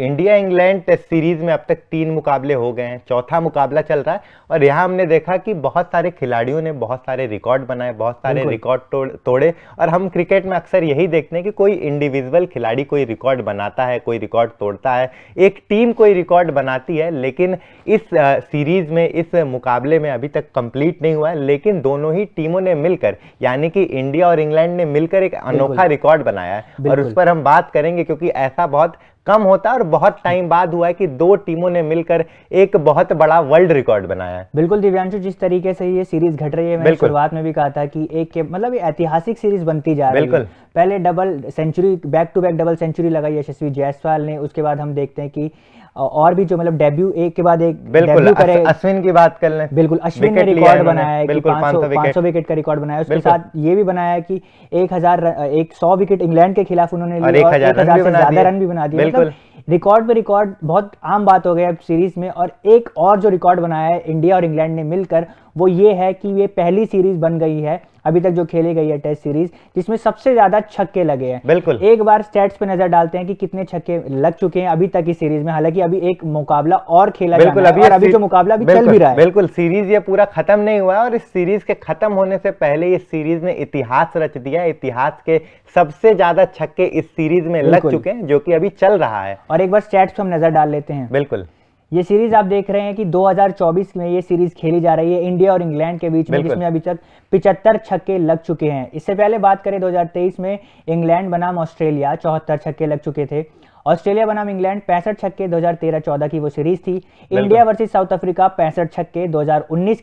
India England test series में अब तक तीन मुकाबले हो गए हैं चौथा मुकाबला चल रहा है और यहाँ हमने देखा कि बहुत सारे खिलाड़ियों ने बहुत सारे रिकॉर्ड बनाए बहुत सारे रिकॉर्ड तोड़, तोड़े और हम क्रिकेट में अक्सर यही देखते हैं कि कोई इंडिविजुअल खिलाड़ी कोई रिकॉर्ड बनाता है कोई रिकॉर्ड तोड़ता है एक टीम कोई रिकॉर्ड बनाती है लेकिन इस सीरीज में इस मुकाबले में अभी तक कंप्लीट नहीं हुआ है लेकिन दोनों ही टीमों ने मिलकर यानी कि इंडिया और इंग्लैंड ने मिलकर एक अनोखा रिकॉर्ड बनाया है और उस पर हम बात करेंगे क्योंकि ऐसा बहुत कम होता है और बहुत टाइम बाद हुआ है कि दो टीमों ने मिलकर एक बहुत बड़ा वर्ल्ड रिकॉर्ड बनाया है बिल्कुल दिव्यांशु जिस तरीके से ये सीरीज घट रही है मैंने शुरुआत में भी कहा था कि एक के मतलब ऐतिहासिक सीरीज बनती जा रही है बिल्कुल पहले double century back to back double century लगाई यशस्वी जायसवाल ने उसके बाद हम देखते हैं कि और भी जो मतलब डेब्यू एक के बाद एक बिल्कुल अश्विन की बात कर लें बिल्कुल अश्विन ने रिकॉर्ड बनाया है पांच सौ विकेट का रिकॉर्ड बनाया उसके साथ ये भी बनाया है कि एक हजार एक सौ विकेट इंग्लैंड के खिलाफ उन्होंने ज्यादा रन भी बना दिया मतलब बिल्कुल रिकॉर्ड पे रिकॉर्ड बहुत आम बात हो गया अब सीरीज में और एक और जो रिकॉर्ड बनाया है इंडिया और इंग्लैंड ने मिलकर वो ये है कि ये पहली सीरीज बन गई है अभी तक जो खेली गई है टेस्ट सीरीज जिसमें सबसे ज्यादा छक्के लगे हैं बिल्कुल एक बार स्टेट्स पे नजर डालते हैं कि कितने छक्के लग चुके हैं अभी तक इस सीरीज में हालांकि अभी एक मुकाबला और खेला बिल्कुल अभी अभी जो मुकाबला अभी चल भी रहा है बिल्कुल सीरीज ये पूरा खत्म नहीं हुआ और इस सीरीज के खत्म होने से पहले इस सीरीज ने इतिहास रच दिया इतिहास के सबसे ज्यादा छक्के इस सीरीज में लग चुके हैं जो की अभी चल रहा है और एक बार स्टेट्स पे हम नजर डाल लेते हैं बिल्कुल ये सीरीज आप देख रहे हैं कि 2024 में ये सीरीज खेली जा रही है इंडिया और इंग्लैंड के बीच में जिसमें अभी तक पिचहत्तर छक्के लग चुके हैं इससे पहले बात करें 2023 में इंग्लैंड बनाम ऑस्ट्रेलिया चौहत्तर छक्के लग चुके थे ऑस्ट्रेलिया बनाम इंग्लैंड पैंसठ छक्के 2013-14 की वो सीरीज थी इंडिया वर्सेज साउथ अफ्रीका पैंसठ छक्के दो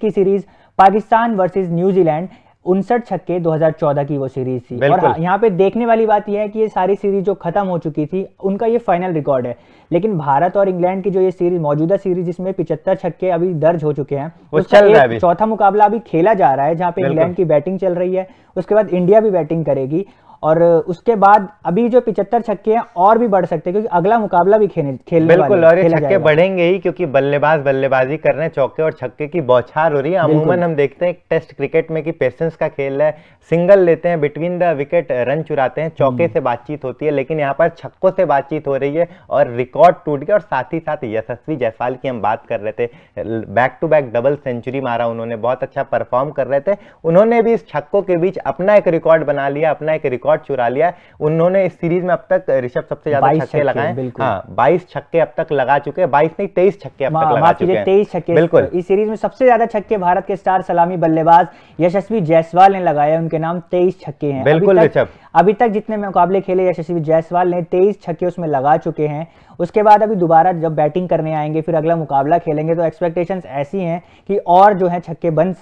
की सीरीज पाकिस्तान वर्सेज न्यूजीलैंड उनसठ छक्के 2014 की वो सीरीज थी और हाँ, यहाँ पे देखने वाली बात यह है कि ये सारी सीरीज जो खत्म हो चुकी थी उनका ये फाइनल रिकॉर्ड है लेकिन भारत और इंग्लैंड की जो ये सीरीज मौजूदा सीरीज जिसमें पिछहत्तर छक्के अभी दर्ज हो चुके हैं उसका चौथा मुकाबला अभी खेला जा रहा है जहाँ पे इंग्लैंड की बैटिंग चल रही है उसके बाद इंडिया भी बैटिंग करेगी और उसके बाद अभी जो पिछहत्तर छक्के हैं और भी बढ़ सकते हैं क्योंकि अगला मुकाबला भी खेलने खेलने बिल्कुल और ये छक्के बढ़ेंगे ही क्योंकि बल्लेबाज बल्लेबाजी कर रहे हैं चौके और छक्के की बौछार हो रही है अमूमन हम देखते हैं टेस्ट क्रिकेट में कि पेशेंस का खेल है सिंगल लेते हैं बिटवीन द विकेट रन चुराते हैं चौके हम्म। से बातचीत होती है लेकिन यहाँ पर छक्कों से बातचीत हो रही है और रिकॉर्ड टूट गया और साथ ही साथ यशस्वी जायसवाल की हम बात कर रहे थे back to back double century मारा उन्होंने बहुत अच्छा परफॉर्म कर रहे थे उन्होंने भी इस छक्कों के बीच अपना एक रिकॉर्ड बना लिया अपना एक रिकॉर्ड रिकॉर्ड चुरा लिया है उन्होंने इस सीरीज में अब तक ऋषभ सबसे ज्यादा छक्के लगाए हाँ बाईस छक्के अब तक लगा चुके हैं बाईस नहीं तेईस छक्के अब तक लगा चुके हैं तेईस छक्के बिल्कुल इस सीरीज में सबसे ज्यादा छक्के भारत के स्टार सलामी बल्लेबाज यशस्वी जायसवाल ने लगाया उनके नाम तेईस छक्के हैं बिल्कुल ऋषभ अभी तक जितने मुकाबले खेले यशस्वी जायसवाल ने तेईस छक्के उसमें लगा चुके हैं उसके बाद अभी दोबारा जब बैटिंग करने आएंगे फिर अगला मुकाबला खेलेंगे तो एक्सपेक्टेशन ऐसी हैं कि और जो है छक्के बन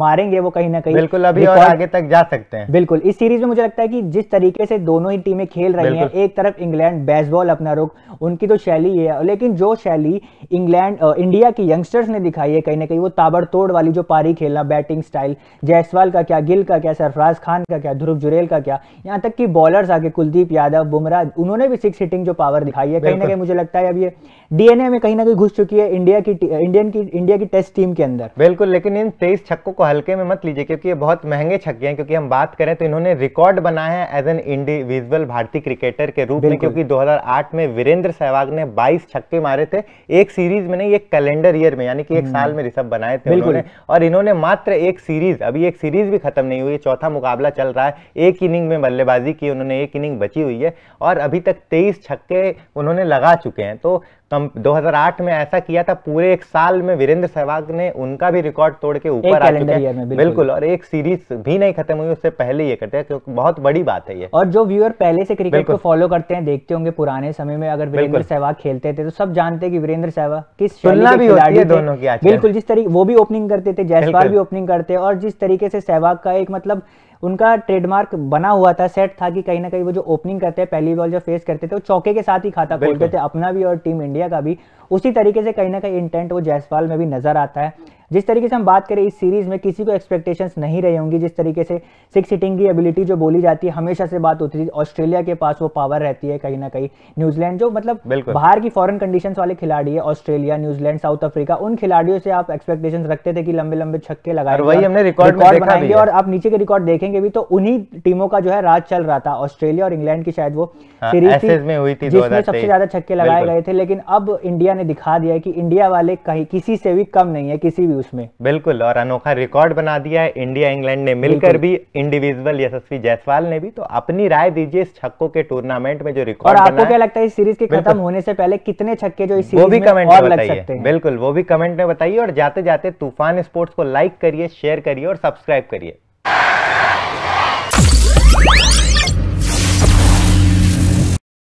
मारेंगे वो कहीं ना कहीं बिल्कुल अभी और आगे तक जा सकते हैं बिल्कुल इस सीरीज में मुझे लगता है कि जिस तरीके से दोनों ही टीमें खेल रही हैं एक तरफ इंग्लैंड बेसबॉल अपना रुख उनकी तो शैली है लेकिन जो शैली इंग्लैंड इंडिया की यंगस्टर्स ने दिखाई है कहीं ना कहीं वो ताबड़तोड़ वाली जो पारी खेलना बैटिंग स्टाइल जायसवाल का क्या गिल का क्या सरफराज खान का क्या ध्रुव जुरेल का क्या यहाँ तक कि बॉलर्स आगे कुलदीप यादव बुमराह उन्होंने भी सिक्स हिटिंग जो पावर दिखाई है कहीं ना कहीं मुझे लगता है अब ये डीएनए में कहीं ना कहीं घुस चुकी है इंडिया की इंडियन की इंडिया की टेस्ट टीम के अंदर बिल्कुल लेकिन इन तेईस छक्कों को हल्के में मत लीजिए क्योंकि ये बहुत महंगे छक्के हैं क्योंकि हम बात करें तो इन्होंने रिकॉर्ड बनाया है एज एन इंडिविजुअल भारतीय क्रिकेटर के रूप में क्योंकि दो में वीरेंद्र सहवाग ने बाईस छक्के मारे थे एक सीरीज में नहीं एक कैलेंडर ईयर में यानी कि एक हम्म। साल में रिसब बनाए थे उन्होंने और इन्होंने मात्र एक सीरीज अभी एक सीरीज भी खत्म नहीं हुई चौथा मुकाबला चल रहा है एक इनिंग में बल्ले बल्लेबाजी की उन्होंने एक इनिंग बची हुई है और अभी तक 23 छक्के उन्होंने लगा चुके हैं तो कम 2008 में ऐसा किया था पूरे एक साल में वीरेंद्र सहवाग ने उनका भी रिकॉर्ड तोड़ के ऊपर आ चुके हैं बिल्कुल।, बिल्कुल और एक सीरीज भी नहीं खत्म हुई उससे पहले ये करते हैं क्योंकि बहुत बड़ी बात है ये और जो व्यूअर पहले से क्रिकेट को फॉलो करते हैं देखते होंगे पुराने समय में अगर वीरेंद्र सहवाग खेलते थे तो सब जानते हैं कि वीरेंद्र सहवाग किस तुलना भी होती है दोनों की बिल्कुल जिस तरीके वो भी ओपनिंग करते थे जयसवाल भी ओपनिंग करते और जिस तरीके से सहवाग का एक मतलब उनका ट्रेडमार्क बना हुआ था सेट था कि कहीं ना कहीं वो जो ओपनिंग करते हैं पहली बॉल जो फेस करते थे वो चौके के साथ ही खाता खोलते थे अपना भी और टीम इंडिया का भी उसी तरीके से कहीं ना कहीं इंटेंट वो जयसवाल में भी नजर आता है जिस तरीके से हम बात करें इस सीरीज में किसी को एक्सपेक्टेशंस नहीं रही होंगी जिस तरीके से सिक्स सीटिंग की एबिलिटी जो बोली जाती है हमेशा से बात होती थी ऑस्ट्रेलिया के पास वो पावर रहती है कहीं ना कहीं न्यूजीलैंड जो मतलब बाहर की फॉरन कंडीशन वाले खिलाड़ी है ऑस्ट्रेलिया न्यूजीलैंड साउथ अफ्रीका उन खिलाड़ियों से आप एक्सपेक्टेशन रखते थे कि लंबे लंबे छक्के लगाए रिकॉर्ड बनाएंगे और आप नीचे के रिकॉर्ड देखेंगे भी तो उन्हीं टीमों का जो है राज चल रहा था ऑस्ट्रेलिया और इंग्लैंड की शायद वो हाँ, सीरीज में हुई थी जिसमें सबसे ज्यादा छक्के लगाए गए थे लेकिन अब इंडिया ने दिखा दिया है कि इंडिया वाले कहीं किसी से भी कम नहीं है किसी भी उसमें बिल्कुल और अनोखा रिकॉर्ड बना दिया है इंडिया इंग्लैंड ने मिलकर भी इंडिविजुअल यशस्वी जायसवाल ने भी तो अपनी राय दीजिए इस छक्को के टूर्नामेंट में जो रिकॉर्ड और आपको क्या लगता है इस सीरीज के खत्म होने से पहले कितने छक्के जो इस वो भी कमेंट में बताइए बिल्कुल वो भी कमेंट में बताइए और जाते जाते तूफान स्पोर्ट्स को लाइक करिए शेयर करिए और सब्सक्राइब करिए